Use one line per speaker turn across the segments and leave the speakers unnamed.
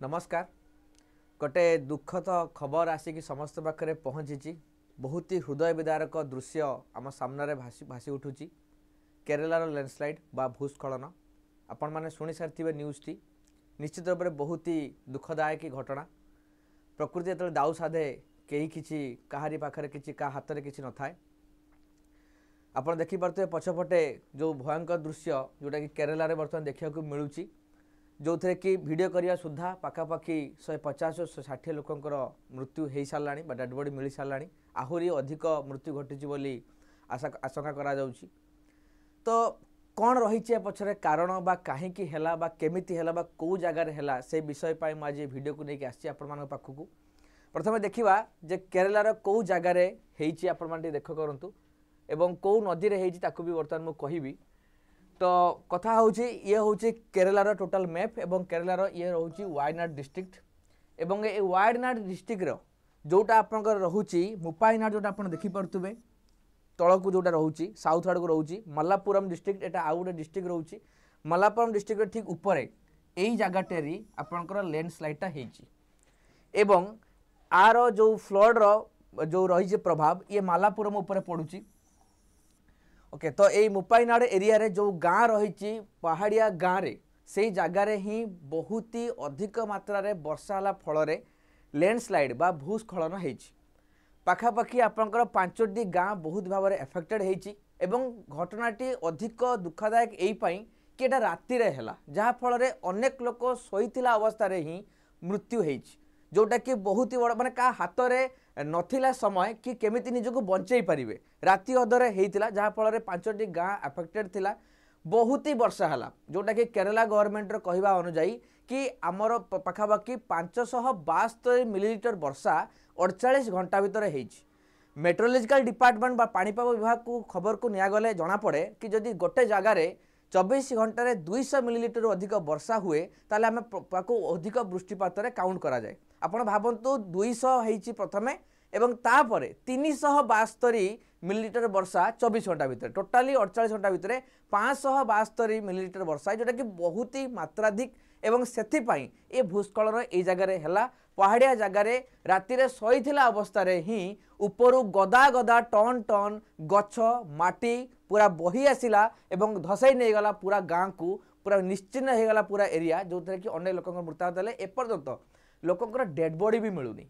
ନମସ୍କାର ଗୋଟେ ଦୁଃଖଦ ଖବର ଆସିକି ସମସ୍ତ ପାଖରେ ପହଞ୍ଚିଛି ବହୁତ ହି ହୃଦୟ ବିଦାରକ ଦୃଶ୍ୟ ଆମ ସାମ୍ନାରେ ଭାସି ଭାସି ଉଠୁଛି କେରଲାର ଲ୍ୟାଣ୍ଡସ୍ଲାଇଡ଼୍ ବା ଭୂସ୍ଖଳନ ଆପଣମାନେ ଶୁଣିସାରିଥିବେ ନ୍ୟୁଜ୍ଟି ନିଶ୍ଚିତ ଭାବରେ ବହୁତ ହି ଦୁଃଖଦାୟକ ଘଟଣା ପ୍ରକୃତି ଯେତେବେଳେ ଦାଉ ସାଧେ କେହି କିଛି କାହାରି ପାଖରେ କିଛି କାହା ହାତରେ କିଛି ନଥାଏ ଆପଣ ଦେଖିପାରୁଥିବେ ପଛପଟେ ଯେଉଁ ଭୟଙ୍କର ଦୃଶ୍ୟ ଯେଉଁଟାକି କେରଲାରେ ବର୍ତ୍ତମାନ ଦେଖିବାକୁ ମିଳୁଛି ଯେଉଁଥିରେ କି ଭିଡ଼ିଓ କରିବା ସୁଦ୍ଧା ପାଖାପାଖି ଶହେ ପଚାଶ ଶହେ ଷାଠିଏ ଲୋକଙ୍କର ମୃତ୍ୟୁ ହୋଇସାରିଲାଣି ବା ଡେଡ଼୍ ବଡ଼ି ମିଳିସାରିଲାଣି ଆହୁରି ଅଧିକ ମୃତ୍ୟୁ ଘଟିଛି ବୋଲି ଆଶା ଆଶଙ୍କା କରାଯାଉଛି ତ କ'ଣ ରହିଛି ଏ ପଛରେ କାରଣ ବା କାହିଁକି ହେଲା ବା କେମିତି ହେଲା ବା କେଉଁ ଜାଗାରେ ହେଲା ସେ ବିଷୟ ପାଇଁ ମୁଁ ଆଜି ଭିଡ଼ିଓକୁ ନେଇକି ଆସିଛି ଆପଣମାନଙ୍କ ପାଖକୁ ପ୍ରଥମେ ଦେଖିବା ଯେ କେରଳାର କେଉଁ ଜାଗାରେ ହେଇଛି ଆପଣମାନେ ଟିକେ ଦେଖ କରନ୍ତୁ ଏବଂ କେଉଁ ନଦୀରେ ହେଇଛି ତାକୁ ବି ବର୍ତ୍ତମାନ ମୁଁ କହିବି তো কথা হচ্ছে ইয়ে হচ্ছে কেরালার টোটাল ম্যাপ এবং কেরালার ইয়ে রয়েছে ওয়াইনাড ডিস্ট্রিক্ট এবং এই ওয়াইনাড ডিস্ট্রিক্টর ଯେଉଁଟା ଆପଣଙ୍କର ରହୁଛି ମୁପାଇନା ଯେଉଁଟା ଆପଣ ଦେଖିପାରୁଥିବେ ତଳକୁ ଯେଉଁଟା ରହୁଛି ସାଉଥ୍ ଆଡ଼କୁ ରହୁଛି ମଲାପୁରମ୍ ଡିଷ୍ଟ୍ରିକ୍ଟ ଏଇଟା ଆଉ ଗୋଟେ ଡିଷ୍ଟ୍ରିକ୍ଟ ରହୁଛି ମଲାପୁରମ୍ ଡିଷ୍ଟ୍ରିକ୍ଟର ଠିକ୍ ଉପରେ ଏଇ ଜାଗାଟାରେ ଆପଣଙ୍କର ଲ୍ୟାଣ୍ଡସ୍ଲାଇଡ଼୍ଟା ହେଇଛି ଏବଂ ଆର ଯେଉଁ ଫ୍ଲଡ଼୍ର ଯେଉଁ ରହିଛି ପ୍ରଭାବ ଇଏ ମାଲାପୁରମ୍ ଉପରେ ପଡ଼ୁଛି ওকে তো এই মুপাইনাড় এরিয়ারে যে গাঁ রয়েছে পাহাড়িয়া গাঁরে সেই জায়গায় হি বহুত অধিক মাত্রার বর্ষা হল ফলরে ল্যান্ডস্লাইড বা ভূস্খলন হয়েছে পাখাপাখি আপনার পাঁচটি গাঁ বহুত ভাবে এফেক্টেড হয়েছে এবং ঘটনাটি অধিক দুঃখদায়ক এইপাই কি এটা রাতে হল যাফলের অনেক লোক শোলা অবস্থায় হি মৃত্যু হয়েছে ଯେଉଁଟାକି ବହୁତ ବଡ଼ ମାନେ କାହା ହାତରେ ନଥିଲା ସମୟ କି କେମିତି ନିଜକୁ ବଞ୍ଚେଇ ପାରିବେ ରାତି ଅଧରେ ହେଇଥିଲା ଯାହାଫଳରେ ପାଞ୍ଚଟି ଗାଁ ଆଫେକ୍ଟେଡ଼୍ ଥିଲା ବହୁତ ହି ବର୍ଷା ହେଲା ଯେଉଁଟାକି କେରଲା ଗଭର୍ଣ୍ଣମେଣ୍ଟର କହିବା ଅନୁଯାୟୀ କି ଆମର ପାଖାପାଖି ପାଞ୍ଚଶହ ବାସ୍ତରି ମିଲିଲିଟର ବର୍ଷା ଅଡ଼ଚାଳିଶ ଘଣ୍ଟା ଭିତରେ ହେଇଛି ମେଟ୍ରୋଲୋଜିକାଲ ଡିପାର୍ଟମେଣ୍ଟ ବା ପାଣିପାଗ ବିଭାଗକୁ ଖବରକୁ ନିଆଗଲେ ଜଣାପଡ଼େ କି ଯଦି ଗୋଟେ ଜାଗାରେ চবিশ ঘণ্টায় দুইশ মিলিলিটর অধিক বর্ষা হুয়ে তাহলে আমি তাকে অধিক বৃষ্টিপাতরে কাউন্ট করা যায় ଆପଣ ଭାବନ୍ତୁ ଦୁଇଶହ ହେଇଛି ପ୍ରଥମେ ଏବଂ ତାପରେ ତିନିଶହ ବାସ୍ତରୀ ମିଲିଲିଟର ବର୍ଷା ଚବିଶ ଘଣ୍ଟା ଭିତରେ ଟୋଟାଲି ଅଡ଼ଚାଳିଶ ଘଣ୍ଟା ଭିତରେ ପାଞ୍ଚଶହ ବାସ୍ତରୀ ମିଲିଲିଟର ବର୍ଷା ଯେଉଁଟାକି ବହୁତ ହି ମାତ୍ରାଧିକ ଏବଂ ସେଥିପାଇଁ ଏ ଭୂସ୍ଖଳନ ଏଇ ଜାଗାରେ ହେଲା ପାହାଡ଼ିଆ ଜାଗାରେ ରାତିରେ ଶୋଇଥିଲା ଅବସ୍ଥାରେ ହିଁ ଉପରୁ ଗଦା ଗଦା ଟନ୍ ଟନ୍ ଗଛ ମାଟି ପୁରା ବହି ଆସିଲା ଏବଂ ଧସାଇ ନେଇଗଲା ପୁରା ଗାଁକୁ ପୁରା ନିଶ୍ଚିହ୍ନ ହୋଇଗଲା ପୁରା ଏରିଆ ଯେଉଁଥିରେ କି ଅନେକ ଲୋକଙ୍କ ମୃତାହତ ହେଲେ ଏପର୍ଯ୍ୟନ୍ତ ଲୋକଙ୍କର ଡେଡ୍ ବଡି ବି ମିଳୁନି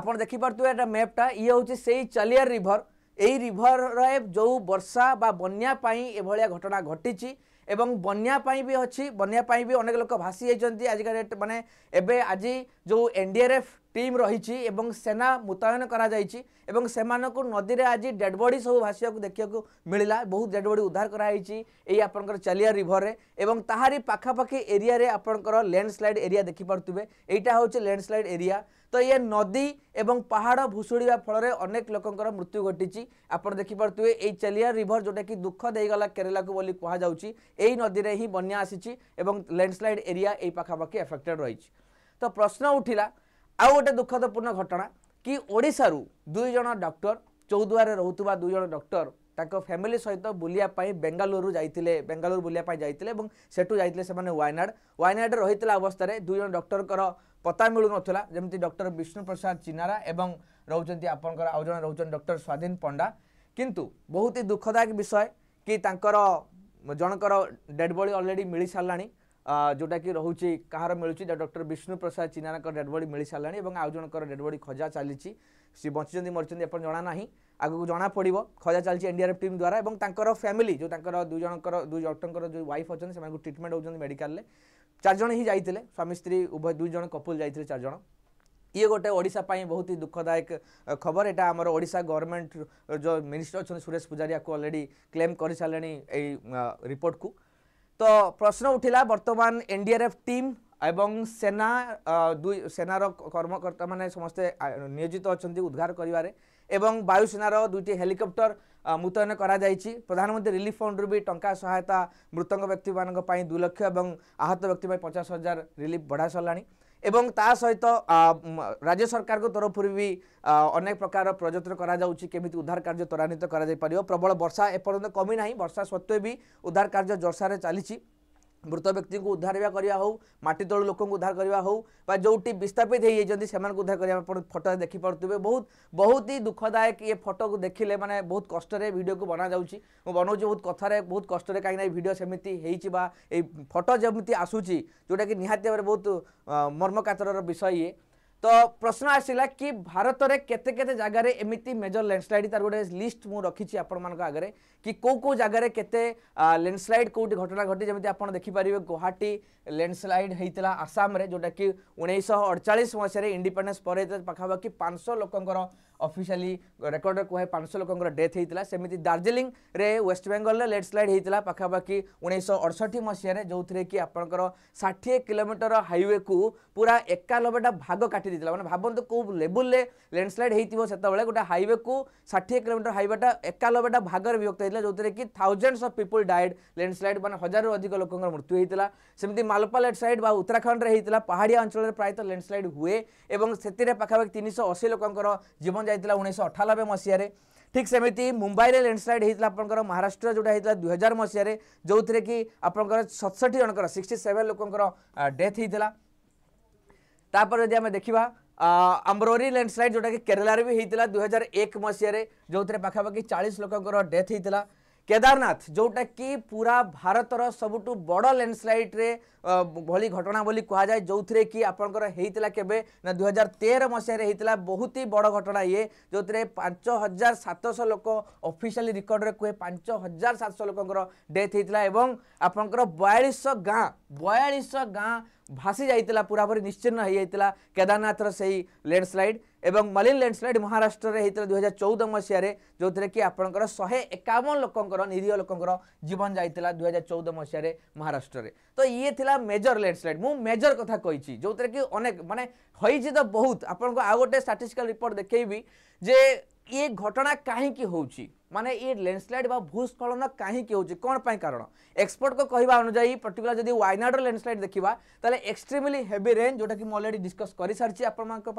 ଆପଣ ଦେଖିପାରୁଥିବେ ଏଇଟା ମ୍ୟାପ୍ଟା ଇଏ ହେଉଛି ସେଇ ଚାଲିଆର ରିଭର ଏଇ ରିଭରରେ ଯେଉଁ ବର୍ଷା ବା ବନ୍ୟା ପାଇଁ ଏଭଳିଆ ଘଟଣା ଘଟିଛି ଏବଂ ବନ୍ୟା ପାଇଁ ବି ଅଛି ବନ୍ୟା ପାଇଁ ବି ଅନେକ ଲୋକ ଭାସି ଯାଇଛନ୍ତି ଆଜିକା ଡେଟ୍ ମାନେ ଏବେ ଆଜି ଯେଉଁ N D R F team ରହିଛି ଏବଂ ସେନା ମୁତୟନ କରାଯାଇଛି ଏବଂ ସେମାନଙ୍କୁ ନଦୀରେ ଆଜି ଡେଡ୍ ବଡି ସବୁ ଭାସିବାକୁ ଦେଖିବାକୁ ମିଳିଲା ବହୁତ ଡେଡ୍ ବଡି ଉଦ୍ଧାର କରାଯାଇଛି ଏଇ ଆପଣଙ୍କର ଚାଲିଆ ରିଭରରେ ଏବଂ ତାହାରି ପାଖାପାଖି ଏରିଆରେ ଆପଣଙ୍କର ଲ୍ୟାଣ୍ଡସ୍ଲାଇଡ୍ ଏରିଆ ଦେଖିପାରୁଥିବେ ଏଇଟା ହେଉଛି ଲ୍ୟାଣ୍ଡସ୍ଲାଇଡ୍ ଏରିଆ ତ ଇଏ ନଦୀ ଏବଂ ପାହାଡ଼ ଭୁଷୁଡ଼ିବା ଫଳରେ ଅନେକ ଲୋକଙ୍କର ମୃତ୍ୟୁ ଘଟିଛି ଆପଣ ଦେଖିପାରୁଥିବେ ଏଇ ଚାଲିଆ ରିଭର ଯେଉଁଟାକି ଦୁଃଖ ଦେଇଗଲା କେରଳାକୁ ବୋଲି କୁହାଯାଉଛି ଏଇ ନଦୀରେ ହିଁ ବନ୍ୟା ଆସିଛି ଏବଂ ଲ୍ୟାଣ୍ଡସ୍ଲାଇଡ୍ ଏରିଆ ଏଇ ପାଖାପାଖି ଏଫେକ୍ଟେଡ୍ ରହିଛି ତ ପ୍ରଶ୍ନ ଉଠିଲା ଆଉ ଗୋଟେ ଦୁଃଖଦପୂର୍ଣ୍ଣ ଘଟଣା କି ଓଡ଼ିଶାରୁ ଦୁଇ ଜଣ ଡକ୍ଟର ଚୌଦୁଆରେ ରହୁଥିବା ଦୁଇ ଜଣ ଡକ୍ଟର ତାଙ୍କ ଫ୍ୟାମିଲି ସହିତ ବୁଲିବା ପାଇଁ ବେଙ୍ଗାଲୁରୁ ଯାଇଥିଲେ ବେଙ୍ଗାଲୁରୁ ବୁଲିବା ପାଇଁ ଯାଇଥିଲେ ଏବଂ ସେଠୁ ଯାଇଥିଲେ ସେମାନେ ୱାୟନାଡ଼ ୱାୟନାଡ଼ରେ ରହିଥିଲା ଅବସ୍ଥାରେ ଦୁଇ ଜଣ ଡକ୍ଟରଙ୍କର ପତା ମିଳୁନଥିଲା ଯେମିତି ଡକ୍ଟର ବିଷ୍ଣୁ ପ୍ରସାଦ ଚିନାରା ଏବଂ ରହୁଛନ୍ତି ଆପଣଙ୍କର ଆଉ ଜଣେ ରହୁଛନ୍ତି ଡକ୍ଟର ସ୍ୱାଧୀନ ପଣ୍ଡା କିନ୍ତୁ ବହୁତ ହି ଦୁଃଖଦାୟକ ବିଷୟ କି ତାଙ୍କର ଜଣଙ୍କର ଡେଡ଼୍ ବଡ଼ି ଅଲରେଡ଼ି ମିଳିସାରିଲାଣି जोटा कि रोचे कहार मिलूँ डक्टर विष्णु प्रसाद चिनार डेड मिल सारा और आउ जनकर डेडबडी खजा चली सी बची मरी आप जना ना आगे जना पड़ खजा चलती एनडीआरएफ टीम द्वारा और तर फैमिली जो दुईजर दुई डक्टर जो वाइफ अच्छे से ट्रिटमेंट होती मेडिकाल चारज ही जाते स्वामी स्त्री उभय दुईज कपुल जाते चारज ये गोटे ओडा बहुत ही दुखदायक खबर यहाँ आमर ओडा गवर्नमेंट जो मिनिस्टर अच्छा सुरेश पूजारी को अलरेडी क्लेम कर सारे रिपोर्ट को তো প্রশ্ন উঠিলা বর্তমান এনডিআরএফ টিম এবং সেনা দুই সেনার কর্মকর্তা মানে সমস্তে নিয়োজিত অনেক উদ্ধার করবার এবং বায়ুসেনার দুইটি হেলিকপ্টর মুতয়ন করা যাইছি প্রধানমন্ত্রী রিলিফ ফণ্ডরু বি টঙ্কা সহায়তা মৃতক ব্যক্তি মানুষ দুই লক্ষ এবং আহত ব্যক্তি পচাশ হাজার রিলিফ বঢ়া সরলা ଏବଂ ତା ସହିତ ରାଜ୍ୟ ସରକାରଙ୍କ ତରଫରୁ ବି ଅନେକ ପ୍ରକାର ପ୍ରଯତ୍ନ କରାଯାଉଛି କେମିତି ଉଦ୍ଧାର କାର୍ଯ୍ୟ ତ୍ୱରାନ୍ୱିତ କରାଯାଇପାରିବ ପ୍ରବଳ ବର୍ଷା ଏପର୍ଯ୍ୟନ୍ତ କମି ନାହିଁ ବର୍ଷା ସତ୍ତ୍ୱେ ବି ଉଦ୍ଧାର କାର୍ଯ୍ୟ ଜର୍ସାରେ ଚାଲିଛି মৃত ব্যক্তিকে উদ্ধার করা হোক মাটি তলু লোক উদ্ধার করা হোক বা যেটি বিস্থাপিত হয়ে যাই সে উদ্ধার করা আপনার ফটো দেখিপারে বহুত বহুত হি দুঃখদায়ক ইয়ে ফটো দেখলে মানে বহুত কষ্টরে ভিডিওকে বনা যাচ্ছি মু বনাউছি বহুত কথার বহুত কষ্টরে কিনা এই ভিডিও সেমিতি হয়েছি বা এই ফটো যেমি আসুচি যেটা কি নিহতি ভাবে বহুত মর্মকাতর বিষয় ইয়ে तो प्रश्न आसला कि भारत में केते केते जगार एमती मेजर लैंडस्लाइड तार गोटे लिस्ट मुझे रखी आपण मगर कि कौ कौ जगार केते लैंडस्लाइड कौट घटना घटे जमी आप देखिपर गुवाहाटी लैंडस्लाइड होता आसाम जोटा कि उन्नीस अड़चाश मसीह इंडिपेडेन्स पर पाखापाखि पांचश लोकर अफिशियाली रेकर्ड कहे पांचश लोक डेथ होता सेमती दार्जिलिंग में वेस्ट बेंगल लैंडस्लाइड होता पाखापाखि उन्नीस अड़सठ मसीह जो थे कि आपंकर षाठी हाइवे को पूरा एकानबेटा भाग काट ଦେଇଥିଲା ମାନେ ଭାବନ୍ତୁ କେଉଁ ଲେବୁଲରେ ଲ୍ୟାଣ୍ଡସ୍ଲାଇଡ଼ ହେଇଥିବ ସେତେବେଳେ ଗୋଟେ ହାଇୱେକୁ ଷାଠିଏ କିଲୋମିଟର ହାଇୱେଟା ଏକାନବେଟା ଭାଗରେ ବିଭକ୍ତ ହେଇଥିଲା ଯେଉଁଥିରେ କି thousands of people died landslide ମାନେ ହଜାରରୁ ଅଧିକ ଲୋକଙ୍କର ମୃତ୍ୟୁ ହେଇଥିଲା ସେମିତି ମାଲପାଲେଟ୍ ସାଇଡ଼୍ ବା ଉତ୍ତରାଖଣ୍ଡରେ ହେଇଥିଲା ପାହାଡ଼ିଆ ଅଞ୍ଚଳରେ ପ୍ରାୟତଃ ଲ୍ୟାଣ୍ଡସ୍ଲାଇଡ଼ ହୁଏ ଏବଂ ସେଥିରେ ପାଖାପାଖି ତିନିଶହ ଅଶୀ ଲୋକଙ୍କର ଜୀବନ ଯାଇଥିଲା ଉଣେଇଶହ ଅଠାନବେ ମସିହାରେ ঠিক সেমিটি মুম্বাইরে ল্যান্ডস্লাইড হয়েছিল আপনার মহারাষ্ট্র যেটা হয়েছিল দুই হাজার মশায় যে আপনার সতষঠি জনকর সিক্সটি সেভেন লোকর ডেথ হয়েছিল ତାପରେ ଯଦି ଆମେ ଦେଖିବା ଆମ୍ବ୍ରୋରି ଲ୍ୟାଣ୍ଡସ୍ଲାଇଡ୍ ଯେଉଁଟାକି କେରଳାରେ ବି ହେଇଥିଲା ଦୁଇ ହଜାର ଏକ ମସିହାରେ ଯେଉଁଥିରେ ପାଖାପାଖି ଚାଳିଶ ଲୋକଙ୍କର ଡେଥ୍ ହେଇଥିଲା କେଦାରନାଥ ଯେଉଁଟାକି ପୁରା ଭାରତର ସବୁଠୁ ବଡ଼ ଲ୍ୟାଣ୍ଡସ୍ଲାଇଡ଼୍ରେ ଭଳି ଘଟଣା ବୋଲି କୁହାଯାଏ ଯେଉଁଥିରେ କି ଆପଣଙ୍କର ହେଇଥିଲା କେବେ ନା ଦୁଇ ହଜାର ତେର ମସିହାରେ ହେଇଥିଲା ବହୁତ ହି ବଡ଼ ଘଟଣା ଇଏ ଯେଉଁଥିରେ ପାଞ୍ଚ ହଜାର ସାତଶହ ଲୋକ ଅଫିସିଆଲି ରେକର୍ଡ଼ରେ କୁହେ ପାଞ୍ଚ ହଜାର ସାତଶହ ଲୋକଙ୍କର ଡେଥ୍ ହେଇଥିଲା ଏବଂ ଆପଣଙ୍କର ବୟାଳିଶଶହ ଗାଁ ବୟାଳିଶ ଗାଁ ଭାସି ଯାଇଥିଲା ପୁରାପୁରି ନିଶ୍ଚିହ୍ନ ହୋଇଯାଇଥିଲା କେଦାରନାଥର ସେହି ଲ୍ୟାଣ୍ଡସ୍ଲାଇଡ୍ ଏବଂ ମଲିନ୍ ଲ୍ୟାଣ୍ଡସ୍ଲାଇଡ୍ ମହାରାଷ୍ଟ୍ରରେ ହେଇଥିଲା ଦୁଇହଜାର ଚଉଦ ମସିହାରେ ଯେଉଁଥିରେ କି ଆପଣଙ୍କର ଶହେ ଏକାବନ ଲୋକଙ୍କର ନିରୀହ ଲୋକଙ୍କର ଜୀବନ ଯାଇଥିଲା ଦୁଇହଜାର ଚଉଦ ମସିହାରେ ମହାରାଷ୍ଟ୍ରରେ ତ ଇଏ ଥିଲା ମେଜର ଲ୍ୟାଣ୍ଡସ୍ଲାଇଡ୍ ମୁଁ ମେଜର କଥା କହିଛି ଯେଉଁଥିରେ କି ଅନେକ ମାନେ ହୋଇଛି ତ ବହୁତ ଆପଣଙ୍କୁ ଆଉ ଗୋଟେ ଷ୍ଟାଟିଷ୍ଟିକାଲ ରିପୋର୍ଟ ଦେଖେଇବି ଯେ ये घटना कहीं हो मान ये लैंडस्लाइड भूस्खलन कहीं हो कौन पर कारण एक्सपर्ट को कहवा अनुजाई पर्टिकुला जब वायनाडर लैंडस्लाइड देखा तेल एक्सट्रीमली हेवी रेन जोटा कि अलरेडी डिस्कस कर सारी आपर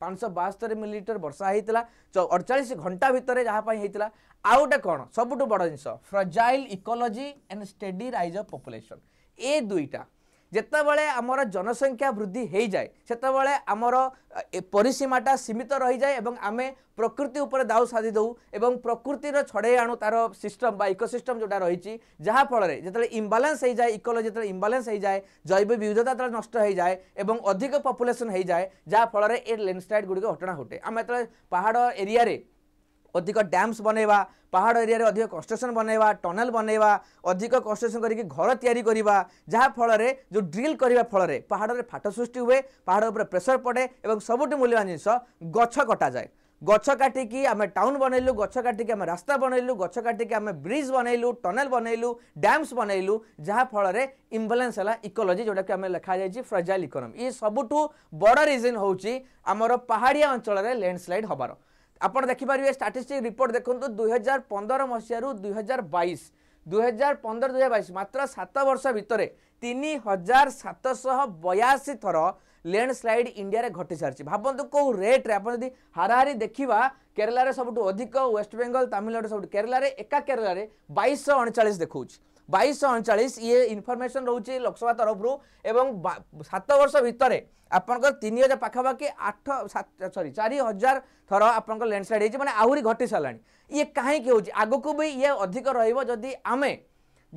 पाँच बास्तर मिलीमिटर वर्षा होता अड़चाश घंटा भितर जहाँपाई होता आउ गोटे कौन सबुठ बड़ जिन fragile ecology and study rise of population ए दुईटा যেতবে আমার জনসংখ্যা বৃদ্ধি হয়ে যায় সেতবে আমার পরিসীমাটা সীমিত রয়ে যায় এবং আমি প্রকৃতি উপরে দাউ সাধি দেউ এবং প্রকৃতির ছড়াই আনু তার সিষ্টম বা ইকোসিষ্টম যেটা রয়েছে যা ফলে যেত ইম্বালান্স হয়ে যায় ইকোলোজি যেত ইম্বালান্স হয়ে যায় জৈব বিবিধতা তার নষ্ট হয়ে যায় এবং অধিক পপুলেসন হয়ে যায় যা ফলে এ ল্যান্ডস্লাইড গুড়ি ঘটনা ঘটে আমি যেত পাহাড় এরিয়ায় ଅଧିକ ଡ୍ୟାମ୍ସ ବନେଇବା ପାହାଡ଼ ଏରିଆରେ ଅଧିକ କନଷ୍ଟ୍ରକ୍ସନ୍ ବନେଇବା ଟନେଲ୍ ବନେଇବା ଅଧିକ କନଷ୍ଟ୍ରକ୍ସନ୍ କରିକି ଘର ତିଆରି କରିବା ଯାହାଫଳରେ ଯେଉଁ ଡ୍ରିଲ୍ କରିବା ଫଳରେ ପାହାଡ଼ରେ ଫାଟ ସୃଷ୍ଟି ହୁଏ ପାହାଡ଼ ଉପରେ ପ୍ରେସର ପଡ଼େ ଏବଂ ସବୁଠୁ ମୂଲ୍ୟବାନ ଜିନିଷ ଗଛ କଟାଯାଏ ଗଛ କାଟିକି ଆମେ ଟାଉନ୍ ବନେଇଲୁ ଗଛ କାଟିକି ଆମେ ରାସ୍ତା ବନେଇଲୁ ଗଛ କାଟିକି ଆମେ ବ୍ରିଜ୍ ବନେଇଲୁ ଟନେଲ୍ ବନେଇଲୁ ଡ୍ୟାମ୍ସ ବନେଇଲୁ ଯାହାଫଳରେ ଇମ୍ବାଲାନ୍ସ ହେଲା ଇକୋଲୋଜି ଯେଉଁଟାକି ଆମେ ଲେଖାଯାଇଛି ଫ୍ରଜାଇଲ୍ ଇକୋନୋମି ଏ ସବୁଠୁ ବଡ଼ ରିଜନ୍ ହେଉଛି ଆମର ପାହାଡ଼ିଆ ଅଞ୍ଚଳରେ ଲ୍ୟାଣ୍ଡସ୍ଲାଇଡ୍ ହେବାର ଆପଣ ଦେଖିପାରିବେ ଷ୍ଟାଟିଷ୍ଟିକ୍ ରିପୋର୍ଟ ଦେଖନ୍ତୁ ଦୁଇହଜାର ପନ୍ଦର ମସିହାରୁ ଦୁଇହଜାର ବାଇଶ ଦୁଇହଜାର ପନ୍ଦର ଦୁଇହଜାର ବାଇଶ ମାତ୍ର ସାତ ବର୍ଷ ଭିତରେ ତିନି ହଜାର ସାତଶହ ବୟାଅଶୀ ଥର ଲ୍ୟାଣ୍ଡସ୍ଲାଇଡ୍ ଇଣ୍ଡିଆରେ ଘଟି ସାରିଛି ଭାବନ୍ତୁ କେଉଁ ରେଟ୍ରେ ଆପଣ ଯଦି ହାରାହାରି ଦେଖିବା କେରଳାରେ ସବୁଠୁ ଅଧିକ ୱେଷ୍ଟବେଙ୍ଗଲ ତାମିଲନାଡ଼ୁ ସବୁଠୁ କେରଳାରେ ଏକା କେରଳାରେ ବାଇଶଶହ ଅଣଚାଳିଶ ଦେଖାଉଛି বাইশ অণচাশ ইয়ে ইনফরমেসন রয়েছে লোকসভা তরফর এবং সাত বর্ষ ভিতরে আপনার তিন হাজার পাখাপাখি আঠ সরি চারি হাজার থর আপনার ল্যান্ডস্লাইড হয়েছে মানে আহরি ঘটি সারা ইয়ে কী হচ্ছে আগুক বি ইয়ে অধিক রহব যদি আমি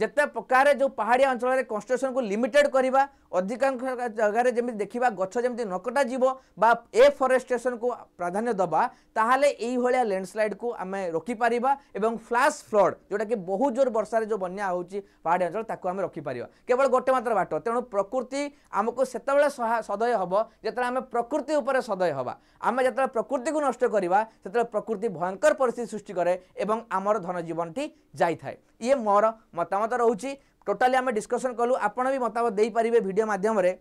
যেতে প্রকার যে পাহাড়িয়া অঞ্চলের কনস্ট্রকশন কু লিমিটেড করা অধিকাংশ জায়গায় যেমি দেখা গছ যেমি নকটা যাব বা এ ফরেস্টেসন কু প্রাধান্য দেবা তাহলে এইভাবে ল্যান্ডস্লাইড কু আমি রোকিপার এবং ফ্লাশ ফ্লড যেটা কি বহু জোর বর্ষার যে বন্যা হচ্ছে পাহাড়ি অঞ্চল তাকে আমি রোকিপার কেবল গোটে মাত্র বাট তেমন প্রকৃতি আমি সেতবে সদয় হব যেত আমি প্রকৃতি উপরে সদয় হবা আমি যেত প্রকৃতি নষ্ট করা সেত প্রকৃতি ভয়ঙ্কর পরিস্থিতি সৃষ্টি করে এবং আমার ধনজীবনটি যাই থাকে ইয়ে মোর মতামত রয়েছে টোটালি আমি ডিসকসন কলু আপনার বি মতামত দিয়ে ভিডিও মাধ্যমে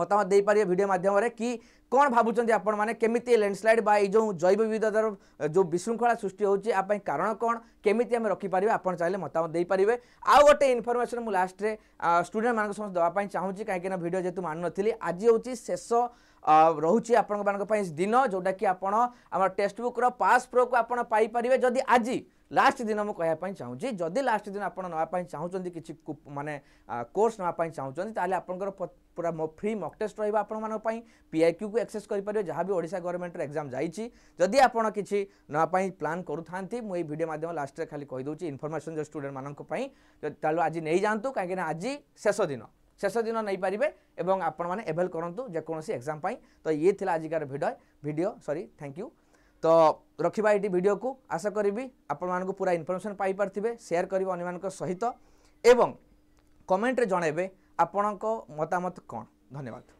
মতামত দিয়ে ভিডিও মাধ্যমে কি কোণ ভাবুন আপন মানে কমিটি ল্যান্ডস্লাইড বা এই যে জৈব বিবিধতার যে বিশৃঙ্খলা সৃষ্টি হচ্ছে আপনার কারণ কোণ কমিটি আমি রকিপারে আপনার চাইলে মতামত দিয়ে আউ গোটে ইনফরমেশন মু লাস্টে স্টুডেন্ট মানুষ সমস্ত দেওয়া চাহুছি কিনা ভিডিও যেহেতু মানুনি আজ হচ্ছে শেষ রয়েছে আপনার দিন যেটা কি আপনার আমার টেক্সট বুক্র পাস প্রোক আপনার পাইপারে যদি আজি ଲାଷ୍ଟ ଦିନ ମୁଁ କହିବା ପାଇଁ ଚାହୁଁଛି ଯଦି ଲାଷ୍ଟ ଦିନ ଆପଣ ନେବା ପାଇଁ ଚାହୁଁଛନ୍ତି କିଛି ମାନେ କୋର୍ସ ନେବା ପାଇଁ ଚାହୁଁଛନ୍ତି ତାହେଲେ ଆପଣଙ୍କର ପୁରା ଫ୍ରି ମକ୍ ଟେଷ୍ଟ ରହିବ ଆପଣମାନଙ୍କ ପାଇଁ ପିଆଇକ୍ୟୁକୁ ଆକ୍ସେସ୍ କରିପାରିବେ ଯାହା ବି ଓଡ଼ିଶା ଗଭର୍ଣ୍ଣମେଣ୍ଟର ଏକ୍ଜାମ୍ ଯାଇଛି ଯଦି ଆପଣ କିଛି ନେବା ପାଇଁ ପ୍ଲାନ୍ କରୁଥାନ୍ତି ମୁଁ ଏଇ ଭିଡ଼ିଓ ମାଧ୍ୟମ ଲାଷ୍ଟରେ ଖାଲି କହିଦେଉଛି ଇନଫର୍ମେସନ୍ ଯେଉଁ ଷ୍ଟୁଡେଣ୍ଟମାନଙ୍କ ପାଇଁ ତାହେଲେ ଆଜି ନେଇଯାଆନ୍ତୁ କାହିଁକିନା ଆଜି ଶେଷ ଦିନ শেষ দিন নেইপারে এবং আপনার এভেল করতু যেকোন এক্সাম তো ইয়ে লা আজিকার video video sorry thank you ତ ରଖିବା ଏଇଠି ଭିଡ଼ିଓକୁ ଆଶା କରିବି ଆପଣମାନଙ୍କୁ ପୁରା ଇନଫର୍ମେସନ୍ ପାଇପାରିଥିବେ ସେୟାର କରିବେ ଅନ୍ୟମାନଙ୍କ ସହିତ ଏବଂ କମେଣ୍ଟରେ ଜଣାଇବେ ଆପଣଙ୍କ ମତାମତ କ'ଣ ଧନ୍ୟବାଦ